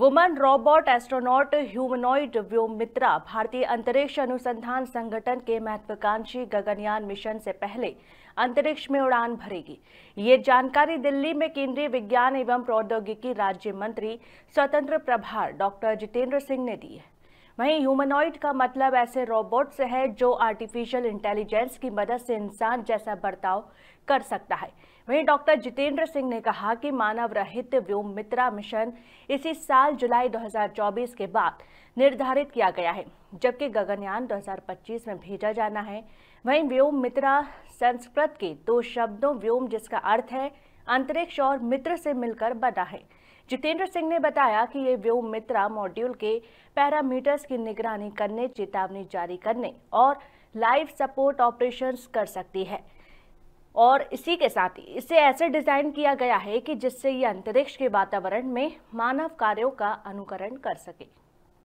woman robot astronaut humanoid Vyom Mitra भारतीय अंतरिक्ष अनुसंधान संगठन के महत्वाकांक्षी गगनयान मिशन से पहले अंतरिक्ष में उड़ान भरेगी ये जानकारी दिल्ली में केंद्रीय विज्ञान एवं प्रौद्योगिकी राज्य मंत्री स्वतंत्र प्रभार डॉक्टर जितेंद्र सिंह ने दी है वहीं ह्यूमनॉइड का मतलब ऐसे रोबोट्स है जो आर्टिफिशियल इंटेलिजेंस की मदद से इंसान जैसा बर्ताव कर सकता है वहीं डॉक्टर जितेंद्र सिंह ने कहा कि मानव रहित व्योम मित्रा मिशन इसी साल जुलाई 2024 के बाद निर्धारित किया गया है जबकि गगनयान 2025 में भेजा जाना है वहीं व्योम मित्रा संस्कृत के दो शब्दों व्योम जिसका अर्थ है अंतरिक्ष और मित्र से मिलकर बना है जितेंद्र सिंह ने बताया कि ये व्यो मित्रा मॉड्यूल के पैरामीटर्स की निगरानी करने चेतावनी जारी करने और लाइव सपोर्ट ऑपरेशंस कर सकती है और इसी के साथ ही इसे ऐसे डिज़ाइन किया गया है कि जिससे ये अंतरिक्ष के वातावरण में मानव कार्यों का अनुकरण कर सके